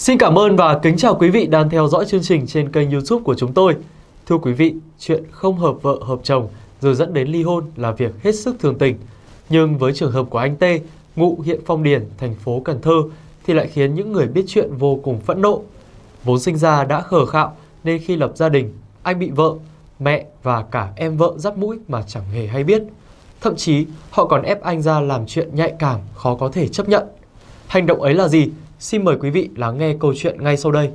Xin cảm ơn và kính chào quý vị đang theo dõi chương trình trên kênh youtube của chúng tôi. Thưa quý vị, chuyện không hợp vợ hợp chồng rồi dẫn đến ly hôn là việc hết sức thường tình. Nhưng với trường hợp của anh T, ngụ hiện Phong Điền, thành phố Cần Thơ thì lại khiến những người biết chuyện vô cùng phẫn nộ. Vốn sinh ra đã khờ khạo nên khi lập gia đình, anh bị vợ, mẹ và cả em vợ dắt mũi mà chẳng hề hay biết. Thậm chí họ còn ép anh ra làm chuyện nhạy cảm khó có thể chấp nhận. Hành động ấy là gì Xin mời quý vị lắng nghe câu chuyện ngay sau đây.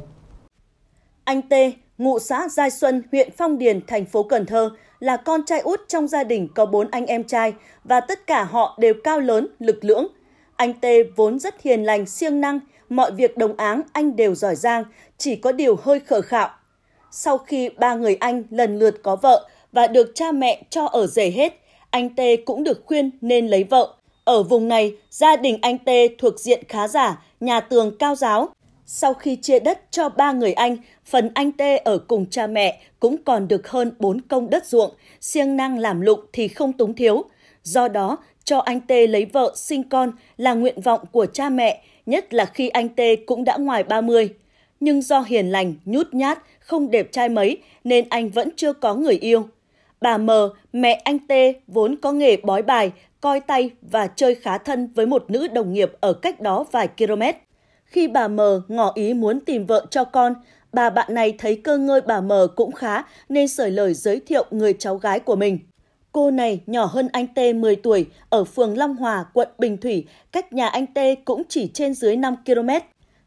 Anh T, ngụ xã Giai Xuân, huyện Phong Điền, thành phố Cần Thơ, là con trai út trong gia đình có bốn anh em trai và tất cả họ đều cao lớn, lực lưỡng. Anh T vốn rất hiền lành, siêng năng, mọi việc đồng áng anh đều giỏi giang, chỉ có điều hơi khờ khạo. Sau khi ba người anh lần lượt có vợ và được cha mẹ cho ở rể hết, anh T cũng được khuyên nên lấy vợ. Ở vùng này, gia đình anh Tê thuộc diện khá giả, nhà tường cao giáo. Sau khi chia đất cho ba người anh, phần anh Tê ở cùng cha mẹ cũng còn được hơn 4 công đất ruộng, siêng năng làm lụng thì không túng thiếu. Do đó, cho anh Tê lấy vợ, sinh con là nguyện vọng của cha mẹ, nhất là khi anh Tê cũng đã ngoài 30. Nhưng do hiền lành, nhút nhát, không đẹp trai mấy nên anh vẫn chưa có người yêu. Bà Mờ, mẹ anh Tê vốn có nghề bói bài, coi tay và chơi khá thân với một nữ đồng nghiệp ở cách đó vài km. Khi bà M ngỏ ý muốn tìm vợ cho con, bà bạn này thấy cơ ngơi bà M cũng khá nên sởi lời giới thiệu người cháu gái của mình. Cô này nhỏ hơn anh T 10 tuổi, ở phường Long Hòa, quận Bình Thủy, cách nhà anh T cũng chỉ trên dưới 5 km.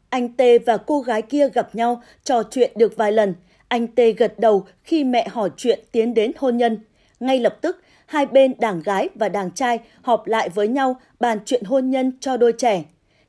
Anh T và cô gái kia gặp nhau, trò chuyện được vài lần. Anh T gật đầu khi mẹ hỏi chuyện tiến đến hôn nhân. Ngay lập tức, hai bên đảng gái và đảng trai họp lại với nhau bàn chuyện hôn nhân cho đôi trẻ.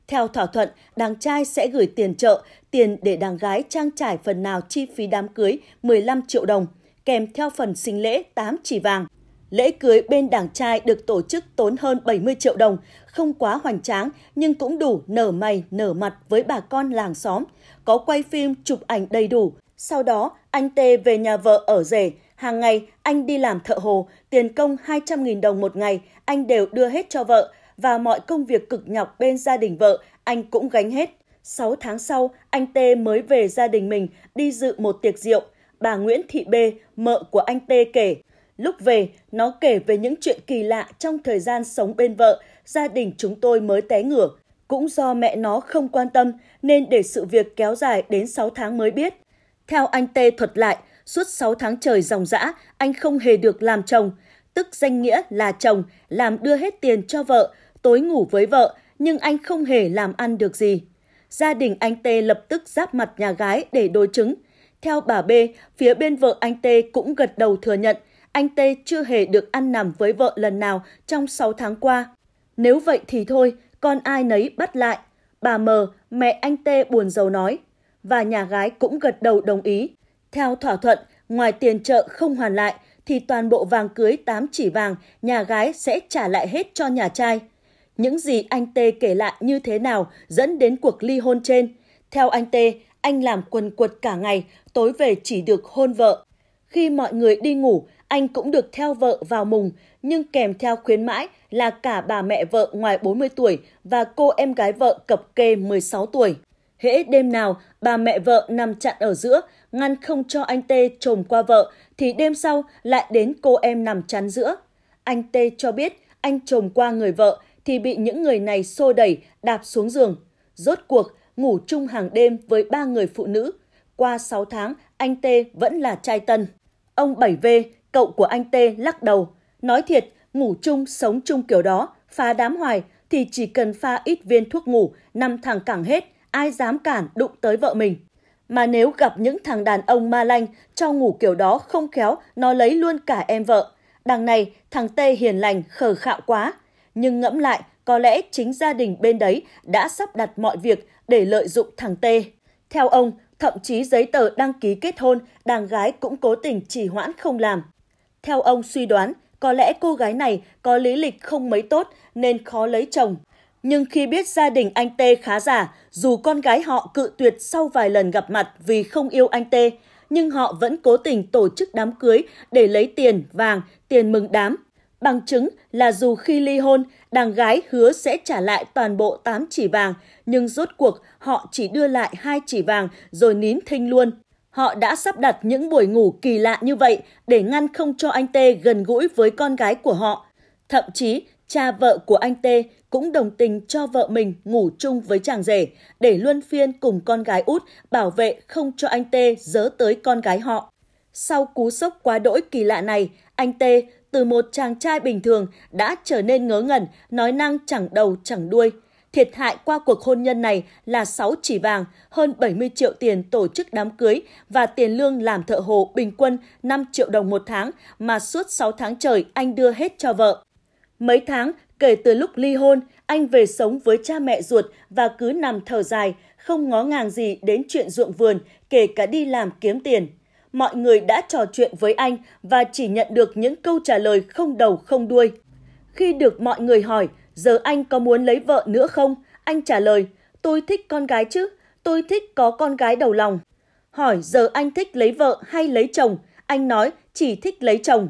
Theo thỏa thuận, đảng trai sẽ gửi tiền trợ, tiền để đảng gái trang trải phần nào chi phí đám cưới 15 triệu đồng, kèm theo phần sinh lễ 8 chỉ vàng. Lễ cưới bên đảng trai được tổ chức tốn hơn 70 triệu đồng, không quá hoành tráng nhưng cũng đủ nở mày nở mặt với bà con làng xóm, có quay phim chụp ảnh đầy đủ. Sau đó, anh Tê về nhà vợ ở rể, Hàng ngày, anh đi làm thợ hồ, tiền công 200.000 đồng một ngày, anh đều đưa hết cho vợ và mọi công việc cực nhọc bên gia đình vợ, anh cũng gánh hết. 6 tháng sau, anh Tê mới về gia đình mình đi dự một tiệc rượu. Bà Nguyễn Thị B, mợ của anh Tê kể, lúc về, nó kể về những chuyện kỳ lạ trong thời gian sống bên vợ, gia đình chúng tôi mới té ngửa. Cũng do mẹ nó không quan tâm nên để sự việc kéo dài đến 6 tháng mới biết. Theo anh Tê thuật lại, Suốt 6 tháng trời dòng dã, anh không hề được làm chồng. Tức danh nghĩa là chồng, làm đưa hết tiền cho vợ, tối ngủ với vợ, nhưng anh không hề làm ăn được gì. Gia đình anh Tê lập tức giáp mặt nhà gái để đối chứng. Theo bà B, phía bên vợ anh Tê cũng gật đầu thừa nhận anh Tê chưa hề được ăn nằm với vợ lần nào trong 6 tháng qua. Nếu vậy thì thôi, con ai nấy bắt lại. Bà M, mẹ anh Tê buồn rầu nói. Và nhà gái cũng gật đầu đồng ý. Theo thỏa thuận, ngoài tiền chợ không hoàn lại thì toàn bộ vàng cưới 8 chỉ vàng nhà gái sẽ trả lại hết cho nhà trai. Những gì anh Tê kể lại như thế nào dẫn đến cuộc ly hôn trên? Theo anh Tê, anh làm quần quật cả ngày, tối về chỉ được hôn vợ. Khi mọi người đi ngủ, anh cũng được theo vợ vào mùng, nhưng kèm theo khuyến mãi là cả bà mẹ vợ ngoài 40 tuổi và cô em gái vợ cập kê 16 tuổi hễ đêm nào bà mẹ vợ nằm chặn ở giữa, ngăn không cho anh Tê trồm qua vợ, thì đêm sau lại đến cô em nằm chắn giữa. Anh Tê cho biết anh trồm qua người vợ thì bị những người này xô đẩy, đạp xuống giường. Rốt cuộc, ngủ chung hàng đêm với ba người phụ nữ. Qua 6 tháng, anh Tê vẫn là trai tân. Ông 7V, cậu của anh Tê lắc đầu. Nói thiệt, ngủ chung, sống chung kiểu đó, phá đám hoài thì chỉ cần pha ít viên thuốc ngủ, nằm thẳng cẳng hết – ai dám cản đụng tới vợ mình. Mà nếu gặp những thằng đàn ông ma lanh cho ngủ kiểu đó không khéo, nó lấy luôn cả em vợ. Đằng này, thằng Tê hiền lành, khờ khạo quá. Nhưng ngẫm lại, có lẽ chính gia đình bên đấy đã sắp đặt mọi việc để lợi dụng thằng Tê. Theo ông, thậm chí giấy tờ đăng ký kết hôn, đàn gái cũng cố tình trì hoãn không làm. Theo ông suy đoán, có lẽ cô gái này có lý lịch không mấy tốt nên khó lấy chồng. Nhưng khi biết gia đình anh Tê khá giả, dù con gái họ cự tuyệt sau vài lần gặp mặt vì không yêu anh Tê, nhưng họ vẫn cố tình tổ chức đám cưới để lấy tiền, vàng, tiền mừng đám. Bằng chứng là dù khi ly hôn, đàn gái hứa sẽ trả lại toàn bộ 8 chỉ vàng, nhưng rốt cuộc họ chỉ đưa lại hai chỉ vàng rồi nín thinh luôn. Họ đã sắp đặt những buổi ngủ kỳ lạ như vậy để ngăn không cho anh Tê gần gũi với con gái của họ. Thậm chí, cha vợ của anh Tê cũng đồng tình cho vợ mình ngủ chung với chàng rể để luân phiên cùng con gái út bảo vệ không cho anh Tê dớ tới con gái họ. Sau cú sốc quá đỗi kỳ lạ này, anh Tê từ một chàng trai bình thường đã trở nên ngớ ngẩn, nói năng chẳng đầu chẳng đuôi. Thiệt hại qua cuộc hôn nhân này là 6 chỉ vàng, hơn 70 triệu tiền tổ chức đám cưới và tiền lương làm thợ hồ bình quân 5 triệu đồng một tháng mà suốt 6 tháng trời anh đưa hết cho vợ. Mấy tháng Kể từ lúc ly hôn, anh về sống với cha mẹ ruột và cứ nằm thở dài, không ngó ngàng gì đến chuyện ruộng vườn, kể cả đi làm kiếm tiền. Mọi người đã trò chuyện với anh và chỉ nhận được những câu trả lời không đầu không đuôi. Khi được mọi người hỏi, giờ anh có muốn lấy vợ nữa không? Anh trả lời, tôi thích con gái chứ, tôi thích có con gái đầu lòng. Hỏi giờ anh thích lấy vợ hay lấy chồng? Anh nói chỉ thích lấy chồng.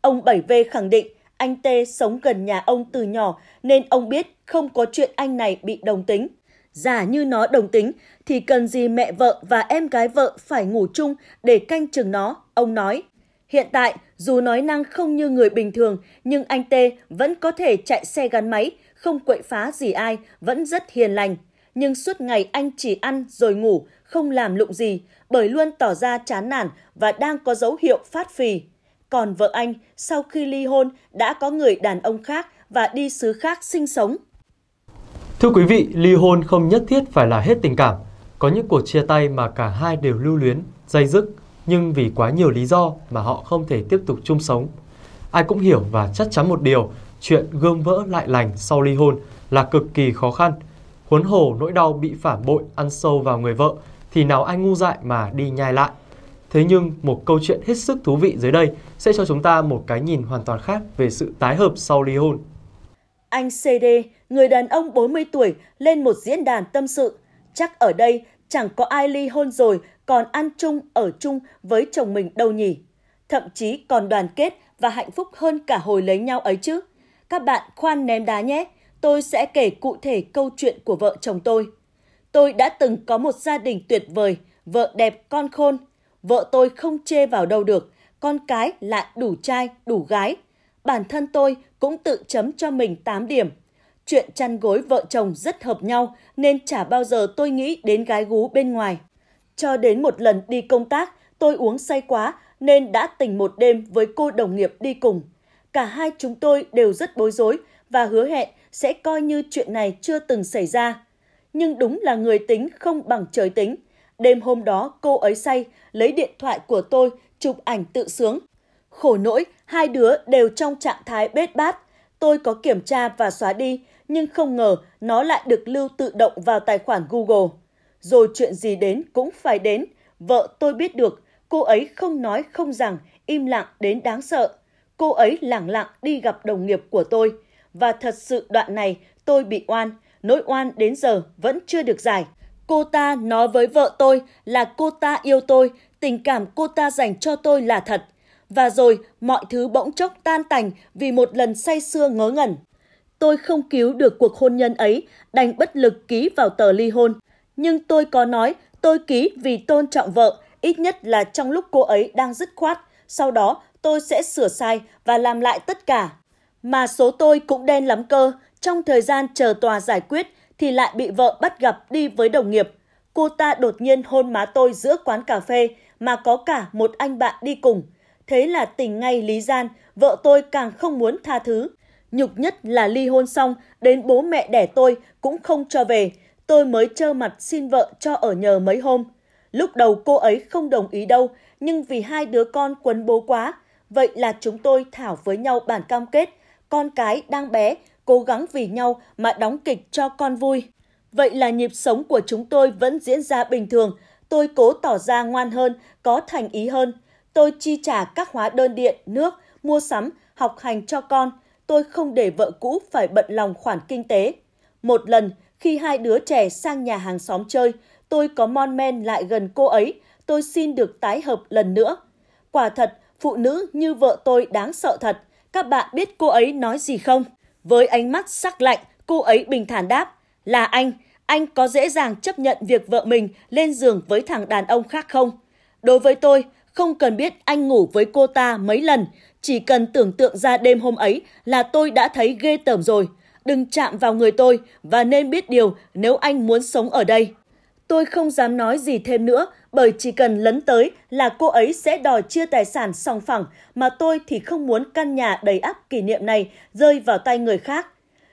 Ông Bảy V khẳng định anh Tê sống gần nhà ông từ nhỏ nên ông biết không có chuyện anh này bị đồng tính. Giả như nó đồng tính thì cần gì mẹ vợ và em gái vợ phải ngủ chung để canh chừng nó, ông nói. Hiện tại, dù nói năng không như người bình thường, nhưng anh Tê vẫn có thể chạy xe gắn máy, không quậy phá gì ai, vẫn rất hiền lành. Nhưng suốt ngày anh chỉ ăn rồi ngủ, không làm lụng gì, bởi luôn tỏ ra chán nản và đang có dấu hiệu phát phì còn vợ anh sau khi ly hôn đã có người đàn ông khác và đi xứ khác sinh sống. Thưa quý vị, ly hôn không nhất thiết phải là hết tình cảm. Có những cuộc chia tay mà cả hai đều lưu luyến, dây dứt, nhưng vì quá nhiều lý do mà họ không thể tiếp tục chung sống. Ai cũng hiểu và chắc chắn một điều, chuyện gương vỡ lại lành sau ly hôn là cực kỳ khó khăn. Huấn hồ nỗi đau bị phản bội ăn sâu vào người vợ thì nào ai ngu dại mà đi nhai lại. Thế nhưng một câu chuyện hết sức thú vị dưới đây sẽ cho chúng ta một cái nhìn hoàn toàn khác về sự tái hợp sau ly hôn. Anh CD, người đàn ông 40 tuổi, lên một diễn đàn tâm sự. Chắc ở đây chẳng có ai ly hôn rồi còn ăn chung ở chung với chồng mình đâu nhỉ. Thậm chí còn đoàn kết và hạnh phúc hơn cả hồi lấy nhau ấy chứ. Các bạn khoan ném đá nhé, tôi sẽ kể cụ thể câu chuyện của vợ chồng tôi. Tôi đã từng có một gia đình tuyệt vời, vợ đẹp con khôn, Vợ tôi không chê vào đâu được, con cái lại đủ trai, đủ gái. Bản thân tôi cũng tự chấm cho mình 8 điểm. Chuyện chăn gối vợ chồng rất hợp nhau nên chả bao giờ tôi nghĩ đến gái gú bên ngoài. Cho đến một lần đi công tác, tôi uống say quá nên đã tình một đêm với cô đồng nghiệp đi cùng. Cả hai chúng tôi đều rất bối rối và hứa hẹn sẽ coi như chuyện này chưa từng xảy ra. Nhưng đúng là người tính không bằng trời tính – Đêm hôm đó cô ấy say, lấy điện thoại của tôi, chụp ảnh tự sướng. Khổ nỗi, hai đứa đều trong trạng thái bết bát. Tôi có kiểm tra và xóa đi, nhưng không ngờ nó lại được lưu tự động vào tài khoản Google. Rồi chuyện gì đến cũng phải đến. Vợ tôi biết được, cô ấy không nói không rằng, im lặng đến đáng sợ. Cô ấy lẳng lặng đi gặp đồng nghiệp của tôi. Và thật sự đoạn này tôi bị oan, nỗi oan đến giờ vẫn chưa được giải. Cô ta nói với vợ tôi là cô ta yêu tôi, tình cảm cô ta dành cho tôi là thật. Và rồi mọi thứ bỗng chốc tan tành vì một lần say sưa ngớ ngẩn. Tôi không cứu được cuộc hôn nhân ấy, đành bất lực ký vào tờ ly hôn. Nhưng tôi có nói tôi ký vì tôn trọng vợ, ít nhất là trong lúc cô ấy đang dứt khoát. Sau đó tôi sẽ sửa sai và làm lại tất cả. Mà số tôi cũng đen lắm cơ, trong thời gian chờ tòa giải quyết – thì lại bị vợ bắt gặp đi với đồng nghiệp. Cô ta đột nhiên hôn má tôi giữa quán cà phê mà có cả một anh bạn đi cùng. Thế là tình ngay lý gian, vợ tôi càng không muốn tha thứ. Nhục nhất là ly hôn xong, đến bố mẹ đẻ tôi cũng không cho về. Tôi mới trơ mặt xin vợ cho ở nhờ mấy hôm. Lúc đầu cô ấy không đồng ý đâu, nhưng vì hai đứa con quấn bố quá, vậy là chúng tôi thảo với nhau bản cam kết. Con cái đang bé cố gắng vì nhau mà đóng kịch cho con vui. Vậy là nhịp sống của chúng tôi vẫn diễn ra bình thường, tôi cố tỏ ra ngoan hơn, có thành ý hơn. Tôi chi trả các hóa đơn điện, nước, mua sắm, học hành cho con. Tôi không để vợ cũ phải bận lòng khoản kinh tế. Một lần, khi hai đứa trẻ sang nhà hàng xóm chơi, tôi có mon men lại gần cô ấy, tôi xin được tái hợp lần nữa. Quả thật, phụ nữ như vợ tôi đáng sợ thật. Các bạn biết cô ấy nói gì không? Với ánh mắt sắc lạnh, cô ấy bình thản đáp, là anh, anh có dễ dàng chấp nhận việc vợ mình lên giường với thằng đàn ông khác không? Đối với tôi, không cần biết anh ngủ với cô ta mấy lần, chỉ cần tưởng tượng ra đêm hôm ấy là tôi đã thấy ghê tởm rồi. Đừng chạm vào người tôi và nên biết điều nếu anh muốn sống ở đây. Tôi không dám nói gì thêm nữa bởi chỉ cần lấn tới là cô ấy sẽ đòi chia tài sản song phẳng, mà tôi thì không muốn căn nhà đầy ắp kỷ niệm này rơi vào tay người khác.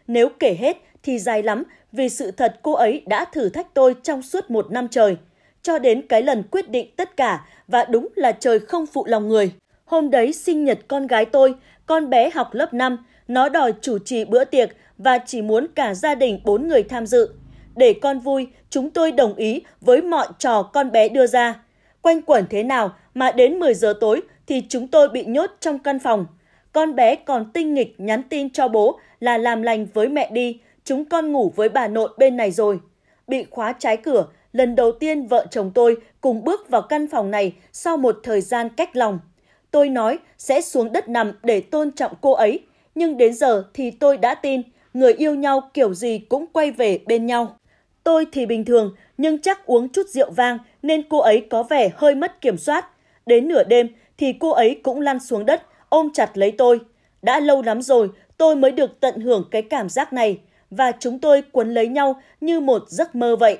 Nếu kể hết thì dài lắm, vì sự thật cô ấy đã thử thách tôi trong suốt một năm trời. Cho đến cái lần quyết định tất cả và đúng là trời không phụ lòng người. Hôm đấy sinh nhật con gái tôi, con bé học lớp 5, nó đòi chủ trì bữa tiệc và chỉ muốn cả gia đình bốn người tham dự. Để con vui, chúng tôi đồng ý với mọi trò con bé đưa ra. Quanh quẩn thế nào mà đến 10 giờ tối thì chúng tôi bị nhốt trong căn phòng. Con bé còn tinh nghịch nhắn tin cho bố là làm lành với mẹ đi, chúng con ngủ với bà nội bên này rồi. Bị khóa trái cửa, lần đầu tiên vợ chồng tôi cùng bước vào căn phòng này sau một thời gian cách lòng. Tôi nói sẽ xuống đất nằm để tôn trọng cô ấy, nhưng đến giờ thì tôi đã tin người yêu nhau kiểu gì cũng quay về bên nhau. Tôi thì bình thường, nhưng chắc uống chút rượu vang nên cô ấy có vẻ hơi mất kiểm soát. Đến nửa đêm thì cô ấy cũng lăn xuống đất, ôm chặt lấy tôi. Đã lâu lắm rồi tôi mới được tận hưởng cái cảm giác này và chúng tôi quấn lấy nhau như một giấc mơ vậy.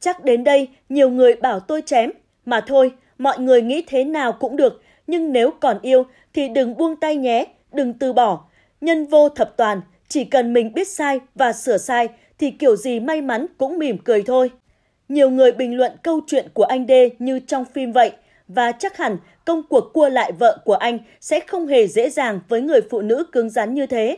Chắc đến đây nhiều người bảo tôi chém, mà thôi, mọi người nghĩ thế nào cũng được, nhưng nếu còn yêu thì đừng buông tay nhé, đừng từ bỏ. Nhân vô thập toàn, chỉ cần mình biết sai và sửa sai thì kiểu gì may mắn cũng mỉm cười thôi. Nhiều người bình luận câu chuyện của anh Đê như trong phim vậy, và chắc hẳn công cuộc cua lại vợ của anh sẽ không hề dễ dàng với người phụ nữ cứng rắn như thế.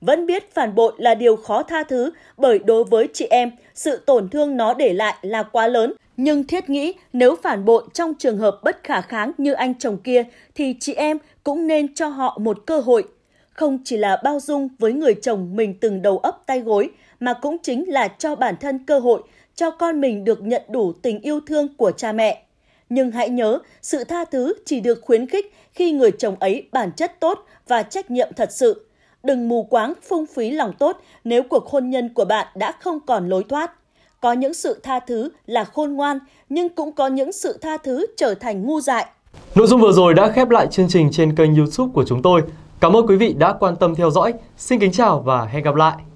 Vẫn biết phản bội là điều khó tha thứ bởi đối với chị em, sự tổn thương nó để lại là quá lớn. Nhưng thiết nghĩ nếu phản bội trong trường hợp bất khả kháng như anh chồng kia thì chị em cũng nên cho họ một cơ hội. Không chỉ là bao dung với người chồng mình từng đầu ấp tay gối mà cũng chính là cho bản thân cơ hội cho con mình được nhận đủ tình yêu thương của cha mẹ. Nhưng hãy nhớ, sự tha thứ chỉ được khuyến khích khi người chồng ấy bản chất tốt và trách nhiệm thật sự. Đừng mù quáng phung phí lòng tốt nếu cuộc hôn nhân của bạn đã không còn lối thoát. Có những sự tha thứ là khôn ngoan, nhưng cũng có những sự tha thứ trở thành ngu dại. Nội dung vừa rồi đã khép lại chương trình trên kênh YouTube của chúng tôi. Cảm ơn quý vị đã quan tâm theo dõi. Xin kính chào và hẹn gặp lại.